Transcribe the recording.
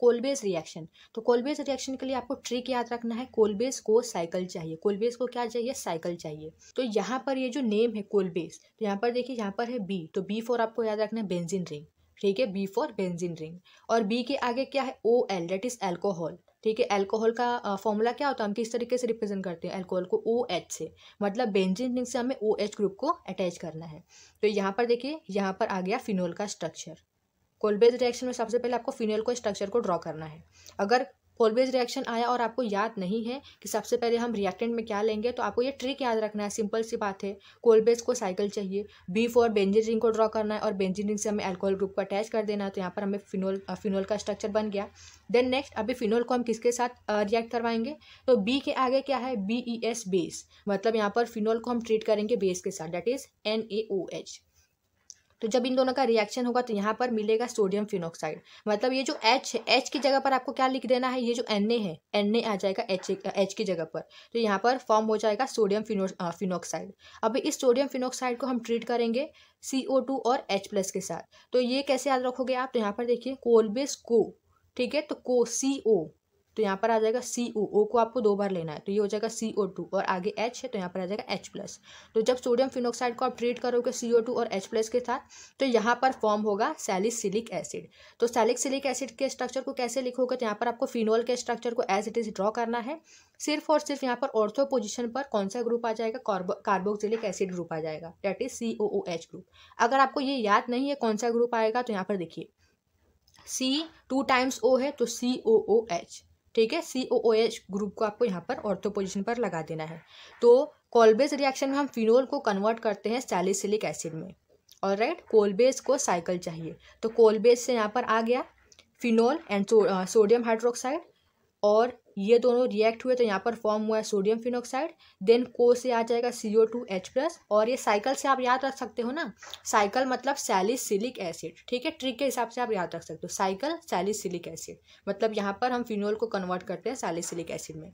Kolbe's reaction तो Kolbe's reaction के लिए आपको ट्रिक याद रखना है कोलबेस को साइकिल चाहिए कोलबेस को क्या चाहिए साइकिल चाहिए तो यहाँ पर ये जो नेम है कोलबेस तो यहाँ पर देखिए यहाँ पर है बी तो बी फॉर आपको याद रखना है बेंजिन रिंग ठीक है बी फॉर बेंजिन रिंग और बी के आगे क्या है O L that is alcohol ठीक है एल्कोहल का फॉर्मूला क्या होता है हम किस तरीके से रिप्रेजेंट करते हैं एल्कोहल को ओ एच से मतलब बेंजिन रिंग से हमें ओ एच ग्रुप को अटैच करना है तो यहाँ पर देखिए यहाँ पर आ गया फिनोल का स्ट्रक्चर कोलबेज रिएक्शन में सबसे पहले आपको फिनेल को स्ट्रक्चर को ड्रॉ करना है अगर कोलबेज रिएक्शन आया और आपको याद नहीं है कि सबसे पहले हम रिएक्टेंट में क्या लेंगे तो आपको ये ट्रिक याद रखना है सिंपल सी बात है कोलबेज को साइकिल चाहिए बी फोर बेंजिन रिंग को ड्रॉ करना है और बेंजिन रिंग से हमें अल्कोहल ग्रुप को अटैच कर देना है तो यहाँ पर हमें फिनोल फिनोल का स्ट्रक्चर बन गया देन नेक्स्ट अभी फिनोल को हम किसके साथ रिएक्ट करवाएंगे तो बी के आगे क्या है बी ई एस बेस मतलब यहाँ पर फिनोल को हम ट्रीट करेंगे बेस के साथ that is N A O H तो जब इन दोनों का रिएक्शन होगा तो यहाँ पर मिलेगा सोडियम फिनोक्साइड मतलब ये जो एच है एच की जगह पर आपको क्या लिख देना है ये जो एन है एन आ जाएगा एच एच की जगह पर तो यहाँ पर फॉर्म हो जाएगा सोडियम फिनो फिनोक्साइड अभी इस सोडियम फिनोक्साइड को हम ट्रीट करेंगे सी ओ टू और एच प्लस के साथ तो ये कैसे याद रखोगे आप तो यहाँ पर देखिए कोलबेस को ठीक है तो को सी ओ तो यहाँ पर आ जाएगा सी ओ ओ को आपको दो बार लेना है तो ये हो जाएगा सी ओ टू और आगे एच है तो यहाँ पर आ जाएगा एच प्लस तो जब सोडियम फिनोक्साइड को आप ट्रीट करोगे सी ओ टू और एच प्लस के साथ तो यहाँ पर फॉर्म होगा सैलिसिलिक एसिड तो सैलिसिलिक एसिड के स्ट्रक्चर को कैसे लिखोगे तो यहाँ पर आपको फिनोल के स्ट्रक्चर को एज इट इज़ ड्रॉ करना है सिर्फ और सिर्फ यहाँ पर ऑर्थो पोजिशन पर कौन सा ग्रुप आ जाएगा कार्बोक्सिलिक एसिड ग्रुप आ जाएगा that is C O O H group अगर आपको ये याद नहीं है कौन सा ग्रुप आएगा तो यहाँ पर देखिए सी टू टाइम्स ओ है तो सी ओ ओ एच ठीक है सी ओ ओ एच ग्रुप को आपको यहाँ पर ऑर्थो पोजिशन पर लगा देना है तो कोलबेज रिएक्शन में हम फिनोल को कन्वर्ट करते हैं सैलिसिलिक एसिड में और राइट कोलबेज को साइकिल चाहिए तो कोलबेज से यहाँ पर आ गया phenol and so, sodium hydroxide और ये दोनों रिएक्ट हुए तो यहाँ पर फॉर्म हुआ है सोडियम फिनोक्साइड देन को से आ जाएगा C O two H plus और ये साइकिल से आप याद रख सकते हो ना साइकिल मतलब सिलिक एसिड ठीक है ट्रिक के हिसाब से आप याद रख सकते हो साइकिल सिलिक एसिड मतलब यहाँ पर हम फिनोल को कन्वर्ट करते हैं सिलिक एसिड में